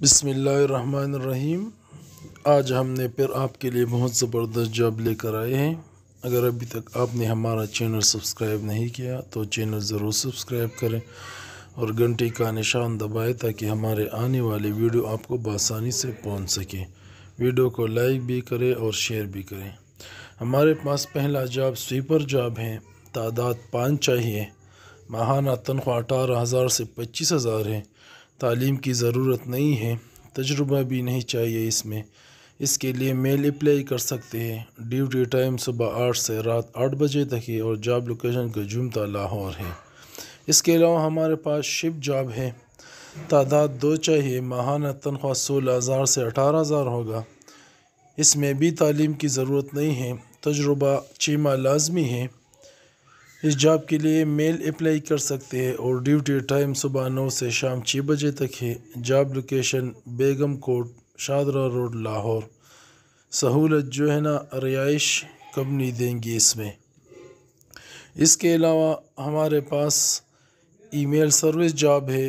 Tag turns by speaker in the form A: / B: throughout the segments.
A: बिसमीम आज हमने फिर आपके लिए बहुत ज़बरदस्त जॉब लेकर आए हैं अगर अभी तक आपने हमारा चैनल सब्सक्राइब नहीं किया तो चैनल ज़रूर सब्सक्राइब करें और घंटी का निशान दबाएं ताकि हमारे आने वाले वीडियो आपको बसानी से पहुंच सके वीडियो को लाइक भी करें और शेयर भी करें हमारे पास पहला जॉब स्वीपर जॉब है तादाद पाँच चाहिए माहाना तनख्वाह अठारह हज़ार से पच्चीस हज़ार है तालीम की ज़रूरत नहीं है तजुर्बा भी नहीं चाहिए इसमें इसके लिए मेल अप्लाई कर सकते हैं ड्यूटी टाइम सुबह आठ से रात आठ बजे तक है और जॉब लोकेशन का जुमता लाहौर है इसके अलावा हमारे पास शिप जॉब है तादाद दो चाहिए माहाना तनख्वाह सोलह हज़ार से अठारह हज़ार होगा इसमें भी तालीम की ज़रूरत नहीं है तजुर्बा चीमा लाजमी है इस जॉब के लिए मेल अप्लाई कर सकते हैं और ड्यूटी टाइम सुबह नौ से शाम छः बजे तक है job location Begum Kot Shahdara road Lahore सहूलत जो है ना रिहाइश कंपनी देंगी इसमें इसके अलावा हमारे पास ईमेल सर्विस जॉब है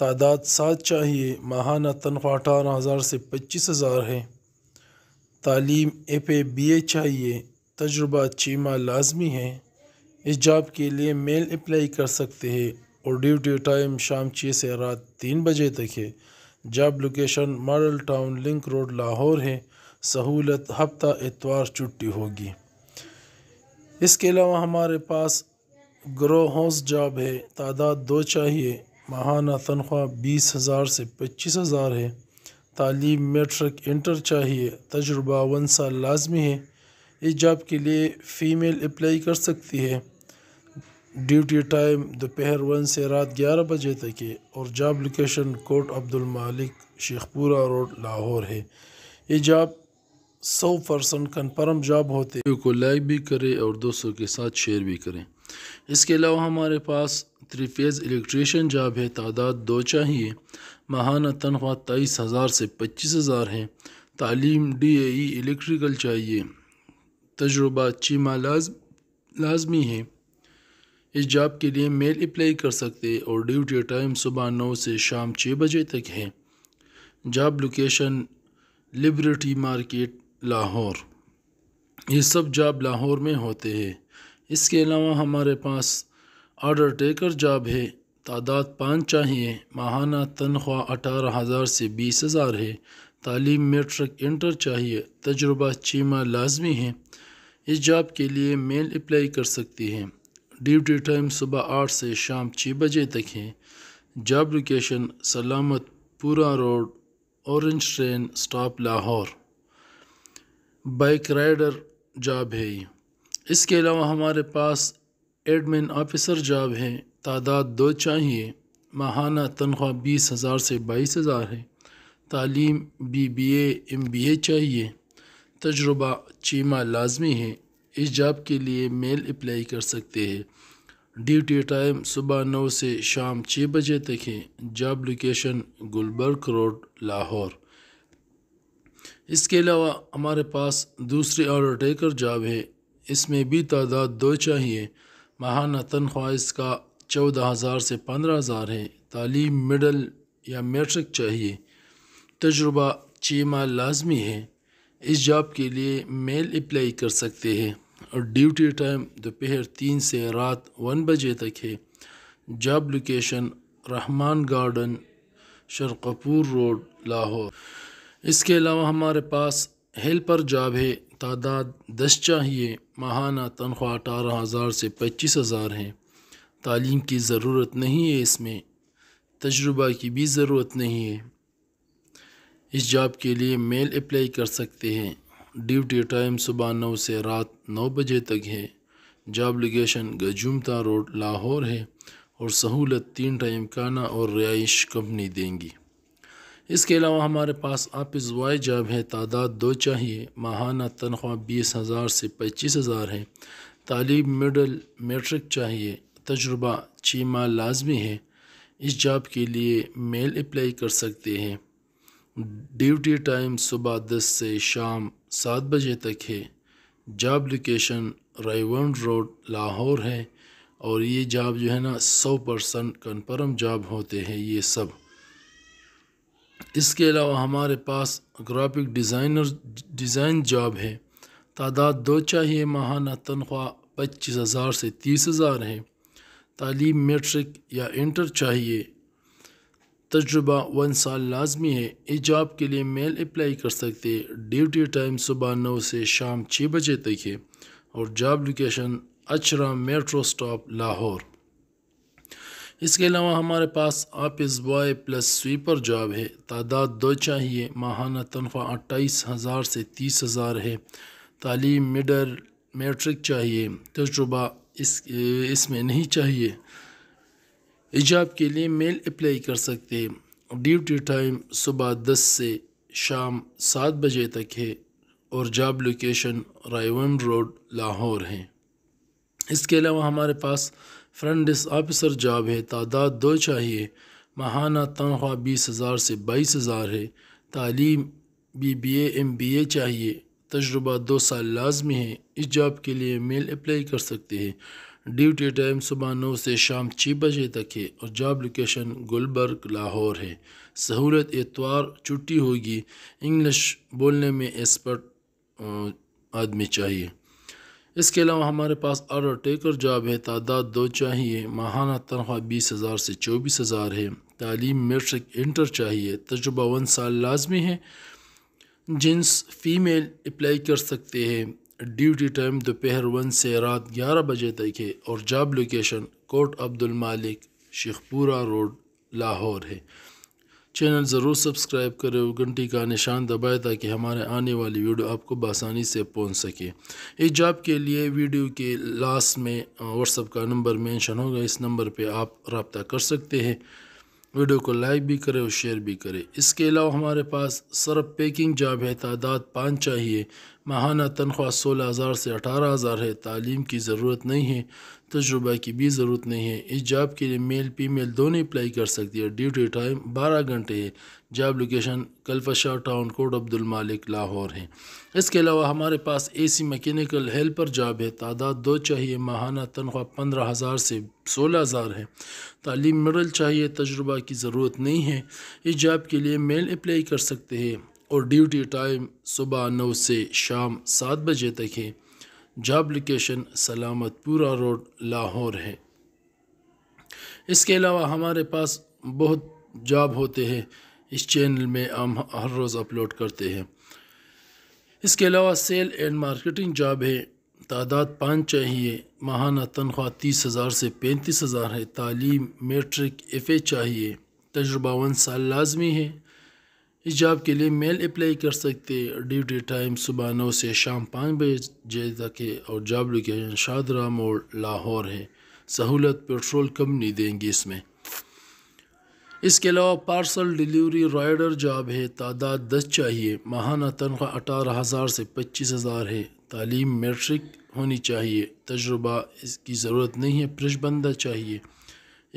A: तादाद सात चाहिए माहाना तनख्वाह अठारह हज़ार से पच्चीस हज़ार है तालीम ए पे बी ए चाहिए तजुर्बा चीमा लाजमी है इस जॉब के लिए मेल अप्लाई कर सकते हैं और ड्यूटी टाइम शाम छः से रात तीन बजे तक है job location Model Town Link Road Lahore है सहूलत हफ्ता एतवार छुट्टी होगी इसके अलावा हमारे पास ग्रो हाउस जॉब है तादाद दो चाहिए माहाना तनख्वाह बीस हज़ार से पच्चीस हज़ार है तालीम मेट्रिक इंटर चाहिए तजुर्बा वन साल लाजमी है इस जॉब के लिए फ़ीमेल अप्लाई कर सकती है ड्यूटी टाइम दोपहर वन से रात ग्यारह बजे तक है और जॉब लोकेशन कोर्ट अब्दुल मालिक शेखपुरा रोड लाहौर है ये जॉब सौ परसेंट कन्फर्म जॉब होते हैं को लाइक भी करें और दोस्तों के साथ शेयर भी करें इसके अलावा हमारे पास थ्री फेज़ इलेक्ट्रीशियन जॉब है तादाद दो चाहिए माहाना तनख्वाह तेईस हज़ार से पच्चीस हज़ार है तालीम डी ए इलेक्ट्रिकल चाहिए तजुर्बा चीमा लाज लाजमी है इस जॉब के लिए मेल अप्लाई कर सकते और ड्यूटी टाइम सुबह नौ से शाम छः बजे तक है job location Liberty Market Lahore ये सब जॉब लाहौर में होते हैं इसके अलावा हमारे पास आर्डर टेकर जॉब है तादाद पाँच चाहिए माहाना तनख्वाह अठारह हज़ार से बीस हज़ार है तालीम मेट्रिक इंटर चाहिए तजुर्बा चीमा लाजमी है इस जॉब के लिए मेल अप्लाई कर सकती हैं ड्यूटी टाइम सुबह आठ से शाम छः बजे तक है job location Salamatpura road Orange Train stop Lahore bike rider job है इसके अलावा हमारे पास एडमिन ऑफिसर जॉब है तादाद दो चाहिए माहाना तनख्वाह बीस हज़ार से बाईस हज़ार है तालीम B B A M B A चाहिए तजुर्बा चीमा लाजमी है इस जॉब के लिए मेल अप्लाई कर सकते हैं ड्यूटी टाइम सुबह नौ से शाम छः बजे तक है job location Gulberg road Lahore इसके अलावा हमारे पास दूसरी ऑर्डर टेकर जॉब है इसमें भी तादाद दो चाहिए माहाना तनख्वाह इसका चौदह हज़ार से पंद्रह हज़ार है तालीम मिडल या मेट्रिक चाहिए तजुर्बा चीमा लाजमी है इस जॉब के लिए मेल अप्लाई कर सकते हैं और ड्यूटी टाइम दोपहर तीन से रात वन बजे तक है job location Rehman garden Sharakpur road Lahore इसके अलावा हमारे पास हेल्पर जॉब है तादाद दस चाहिए माहाना तनख्वाह अठारह हज़ार से पच्चीस हज़ार है तालीम की ज़रूरत नहीं है इसमें तजुर्बा की भी ज़रूरत नहीं है इस जॉब के लिए मेल अप्लाई कर सकते हैं ड्यूटी टाइम सुबह नौ से रात नौ बजे तक है job location Gajumatta road Lahore है और सहूलत तीन टाइम खाना और रिहाइश कंपनी देंगी इसके अलावा हमारे पास ऑफिस वाई जॉब है तादाद दो चाहिए माहाना तनख्वाह बीस हज़ार से पच्चीस हज़ार है तालीब मिडल मेट्रिक चाहिए तजुर्बा चीमा लाजमी है इस जॉब के लिए मेल अप्लाई कर सकते हैं ड्यूटी टाइम सुबह दस से शाम सात बजे तक है job location Raiwind road Lahore है और ये जॉब जो है ना सौ परसेंट कन्फर्म जॉब होते हैं ये सब इसके अलावा हमारे पास ग्राफिक डिज़ाइनर डिज़ाइन जॉब है तादाद दो चाहिए माहाना तनख्वाह पच्चीस हज़ार से तीस हज़ार है तालीम मेट्रिक या इंटर चाहिए तजुबा वन साल लाजमी है ईजाब के लिए मेल अप्लाई कर सकते ड्यूटी टाइम सुबह नौ से शाम छः बजे तक है और job location Ichhra metro stop Lahore इसके अलावा हमारे पास office boy plus sweeper job है तादाद दो चाहिए माहाना तनख्वाह अट्ठाईस हज़ार से तीस हज़ार है तालीम मिडल मेट्रिक चाहिए तजुबा इस इसमें नहीं चाहिए इजाब के लिए मेल अप्लाई कर सकते हैं ड्यूटी टाइम सुबह 10 से शाम 7 बजे तक है और job location Raiwind road Lahore है इसके अलावा हमारे पास फ्रंट डेस्क ऑफिसर जॉब है तादाद दो चाहिए माहाना तनख्वाह बीस हज़ार से बाईस हज़ार है तालीम B B M B A चाहिए तजुर्बा दो साल लाजमी है इस जॉब के लिए मेल अप्लाई कर सकते हैं ड्यूटी टाइम सुबह नौ से शाम छः बजे तक है और जॉब लोकेशन गुलबर्ग लाहौर है सहूलत एतवार छुट्टी होगी इंग्लिश बोलने में एक्सपर्ट आदमी चाहिए इसके अलावा हमारे पास ऑर्डर टेकर जॉब है तादाद दो चाहिए माहाना तनख्वाह बीस हज़ार से चौबीस हज़ार है तालीम मेट्रिक इंटर चाहिए तजुबा वन साल लाजमी है जिन्स फीमेल अप्लाई कर सकते हैं ड्यूटी टाइम दोपहर वन से रात ग्यारह बजे तक है और जॉब लोकेशन कोर्ट अब्दुल मालिक शेखपुरा रोड लाहौर है चैनल ज़रूर सब्सक्राइब करें और घंटी का निशान दबाए ताकि हमारे आने वाली वीडियो आपको बसानी से पहुंच सके इस जॉब के लिए वीडियो के लास्ट में व्हाट्सअप का नंबर मेंशन होगा इस नंबर पे आप रबता कर सकते हैं वीडियो को लाइक भी करें और शेयर भी करें इसके अलावा हमारे पास सरप पैकिंग जॉब है तादाद पाँच चाहिए माहाना तनख्वाह सोलह हज़ार से अठारह हज़ार है तालीम की ज़रूरत नहीं है तजुर्बा की भी ज़रूरत नहीं है इस जॉब के लिए मेल फीमेल दोनों अप्लाई कर सकती है ड्यूटी टाइम बारह घंटे है जॉब लोकेशन कल्फशा टाउन कोट अब्दुल मालिक लाहौर है इसके अलावा हमारे पास A C mechanical helper job है तादाद दो चाहिए माहाना तनख्वाह पंद्रह हज़ार से सोलह हज़ार है तालीम मरल चाहिए तजुर्बा की ज़रूरत नहीं है इस जॉब के लिए मेल अप्लाई कर सकते हैं और ड्यूटी टाइम सुबह नौ से शाम सात बजे तक है job location Salamatpura road Lahore है इसके अलावा हमारे पास बहुत जॉब होते हैं इस चैनल में हम हर रोज़ अपलोड करते हैं इसके अलावा सेल एंड मार्केटिंग जॉब है तादाद पाँच चाहिए माहाना तनख्वाह तीस हज़ार से पैंतीस हज़ार है तालीम मेट्रिक एफ़ ए चाहिए तजुर्बा वन साल लाजमी है इस जॉब के लिए मेल अप्लाई कर सकते ड्यूटी टाइम सुबह नौ से शाम पाँच बजे तक है और जॉब लोकेशन शाहरा मोड़ लाहौर है सहूलत पेट्रोल कंपनी देंगी इसमें इसके अलावा पार्सल डिलीवरी राइडर जॉब है तादाद दस चाहिए माहाना तनख्वाह अठारह हज़ार से पच्चीस हज़ार है तालीम मेट्रिक होनी चाहिए तजुर्बा इसकी ज़रूरत नहीं है प्रशबंदा चाहिए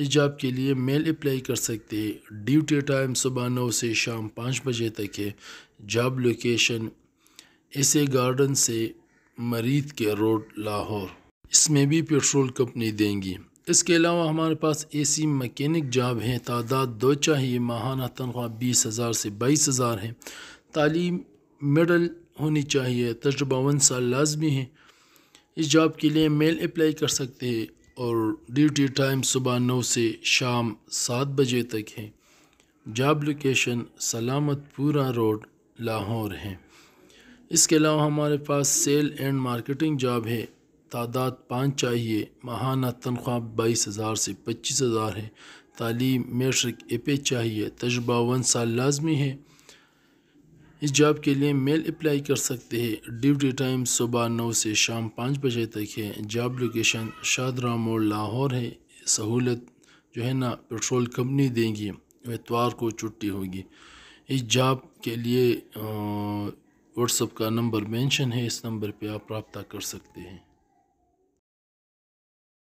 A: जॉब के लिए मेल अप्लाई कर सकते हैं ड्यूटी टाइम सुबह नौ से शाम पाँच बजे तक है जॉब लोकेशन ए गार्डन से मरीद के रोड लाहौर इसमें भी पेट्रोल कंपनी देंगी इसके अलावा हमारे पास एसी मकैनिक जॉब हैं तादाद दो चाहिए माहाना तनख्वाह बीस हज़ार से बाईस हज़ार है तालीम मेडल होनी चाहिए तजुबा वन साल लाजमी है इस जॉब के लिए मेल अप्लाई कर सकते हैं और ड्यूटी टाइम सुबह नौ से शाम सात बजे तक है job location Salamatpura road Lahore है इसके अलावा हमारे पास सेल एंड मार्केटिंग जॉब है तादाद पाँच चाहिए माहाना तनख्वाह बाईस हज़ार से पच्चीस हज़ार है तालीम मेट्रिक एपे चाहिए तजुबा वन साल लाजमी है इस जॉब के लिए मेल अप्लाई कर सकते हैं ड्यूटी टाइम सुबह नौ से शाम पाँच बजे तक है जॉब लोकेशन शाहदरा मोड़ लाहौर है सहूलत जो है ना पेट्रोल कंपनी देंगी एतवार को छुट्टी होगी इस जॉब के लिए व्हाट्सअप का नंबर मेंशन है इस नंबर पे आप रबता कर सकते हैं